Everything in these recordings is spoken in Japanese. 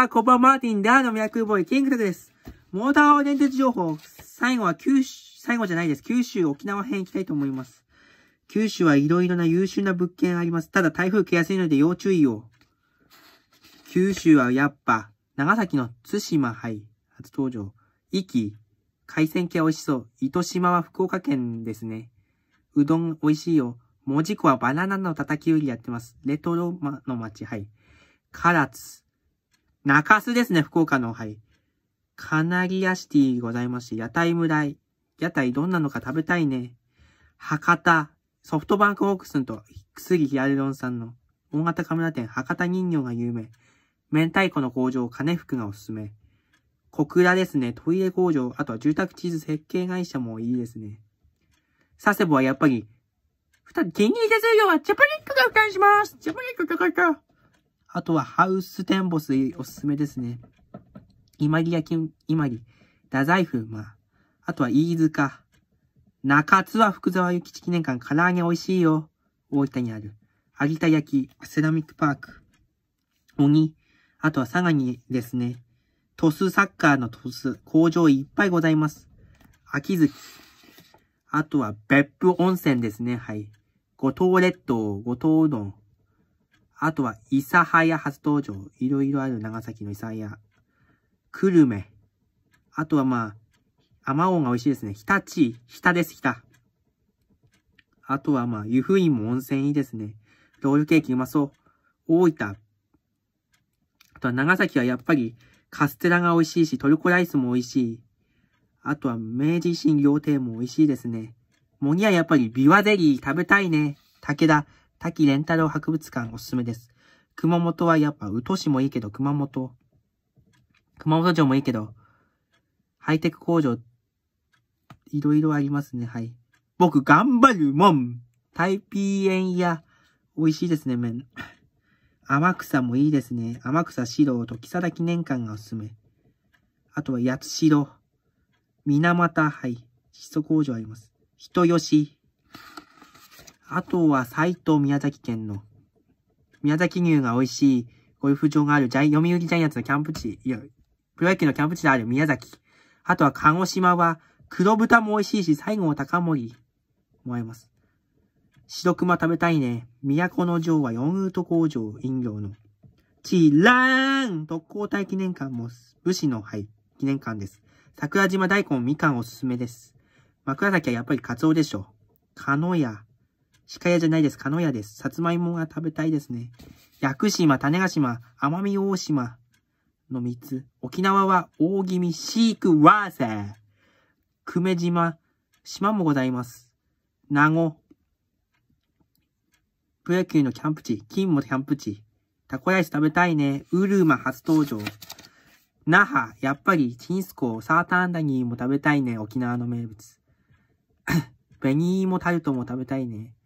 さあ、こんばんは、マーティンダーのミラクルボーイ、キングタクです。モーター電鉄情報、最後は九州、最後じゃないです。九州、沖縄編行きたいと思います。九州はいろいろな優秀な物件あります。ただ台風来やすいので要注意を。九州はやっぱ、長崎の津島、はい、初登場。壱岐、海鮮系美味しそう。糸島は福岡県ですね。うどん美味しいよ。門司湖はバナナの叩き売りやってます。レトロの街、はい。唐津、中洲ですね、福岡の、はい。カナリアシティございまして、屋台村屋台どんなのか食べたいね。博多、ソフトバンクホークスンと、杉ヒアルロンさんの、大型カメラ店博多人形が有名。明太子の工場、金福がおすすめ。小倉ですね、トイレ工場、あとは住宅地図設計会社もいいですね。佐世保はやっぱり、二人、ギン手数料はジャパニックが負担しますジャパニックかかっかあとはハウステンボスおすすめですね。伊万里焼き、伊万里、太宰府、まあ。あとは飯塚。中津は福沢諭吉記念館、唐揚げ美味しいよ。大分にある。有田焼、セラミックパーク。鬼。あとは佐賀にですね。トスサッカーのトス、工場いっぱいございます。秋月。あとは別府温泉ですね。はい。五島列島、五島うどん。あとは、諫早初登場。いろいろある長崎の諫早。久留米。あとはまあ、甘音が美味しいですね。日立。日田です、日田。あとはまあ、湯布院も温泉いいですね。ロールケーキうまそう。大分。あとは長崎はやっぱり、カステラが美味しいし、トルコライスも美味しい。あとは、明治維新料亭も美味しいですね。もにはやっぱり、ビワゼリー食べたいね。武田。滝ンタル博物館おすすめです。熊本はやっぱ、宇都市もいいけど、熊本。熊本城もいいけど、ハイテク工場、いろいろありますね、はい。僕、頑張るもんタイピーエンや、美味しいですね、麺。天草もいいですね。天草四郎と木更記念館がおすすめ。あとは八代、水俣、はい。質素工場あります。人吉、あとは埼玉宮崎県の、宮崎牛が美味しいゴルフ場があるジャイ、読売ジャイアンツのキャンプ地、いや、プロ野球のキャンプ地である宮崎。あとは鹿児島は黒豚も美味しいし、最後は高森もあります。白熊食べたいね。都の城は四ウート工場、飲料の。チラーン特攻隊記念館も武士のはい、記念館です。桜島大根みかんおすすめです。枕崎はやっぱりカツオでしょ。カノヤ、鹿屋じゃないです。鹿屋です。さつまいもが食べたいですね。屋久島、種子島、奄美大島の3つ。沖縄は大気味シークワーサー。久米島、島もございます。名護。プロ野球のキャンプ地、金もキャンプ地。たこ焼き食べたいね。ウルマ初登場。那覇、やっぱり、チンスコ、サーターアンダギーも食べたいね。沖縄の名物。ベニーもタルトも食べたいね。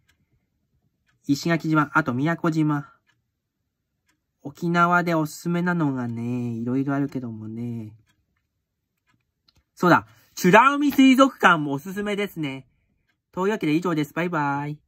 石垣島、あと宮古島。沖縄でおすすめなのがね、いろいろあるけどもね。そうだ、美ら海水族館もおすすめですね。というわけで以上です。バイバイ。